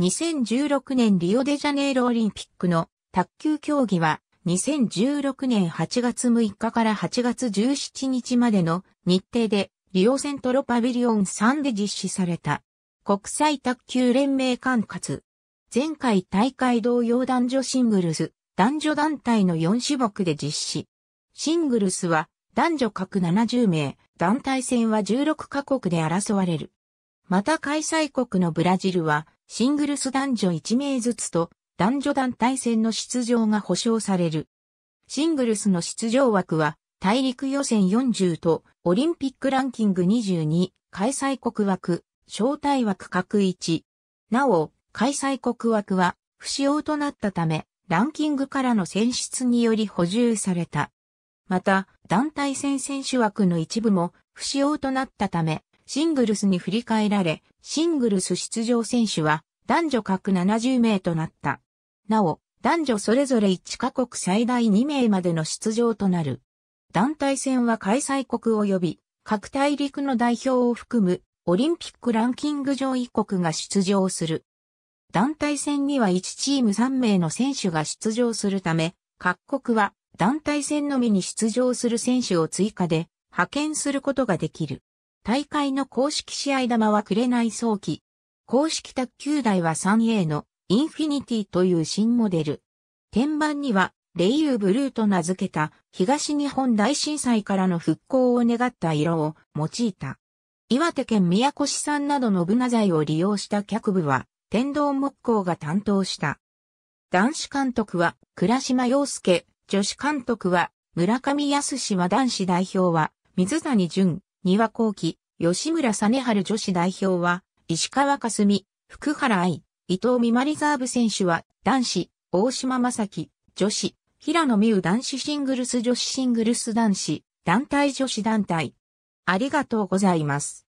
2016年リオデジャネイロオリンピックの卓球競技は2016年8月6日から8月17日までの日程でリオセントロパビリオン3で実施された国際卓球連盟管轄。前回大会同様男女シングルス、男女団体の4種目で実施。シングルスは男女各70名、団体戦は16カ国で争われる。また開催国のブラジルはシングルス男女1名ずつと男女団体戦の出場が保障される。シングルスの出場枠は大陸予選40とオリンピックランキング22開催国枠、招待枠各1。なお、開催国枠は不使用となったためランキングからの選出により補充された。また、団体戦選手枠の一部も不使用となったため、シングルスに振り返られ、シングルス出場選手は男女各70名となった。なお、男女それぞれ1カ国最大2名までの出場となる。団体戦は開催国及び各大陸の代表を含むオリンピックランキング上位国が出場する。団体戦には1チーム3名の選手が出場するため、各国は団体戦のみに出場する選手を追加で派遣することができる。大会の公式試合玉はくれない早期、公式卓球台は 3A のインフィニティという新モデル。天板には、レイユーブルーと名付けた東日本大震災からの復興を願った色を用いた。岩手県宮古市産などのブナ材を利用した脚部は天童木工が担当した。男子監督は倉島洋介、女子監督は村上康島、は男子代表は水谷淳、庭幸喜、吉村実春女子代表は石川佳純、福原愛、伊藤美誠リザーブ選手は、男子、大島正樹、女子、平野美宇男子シングルス女子シングルス男子、団体女子団体。ありがとうございます。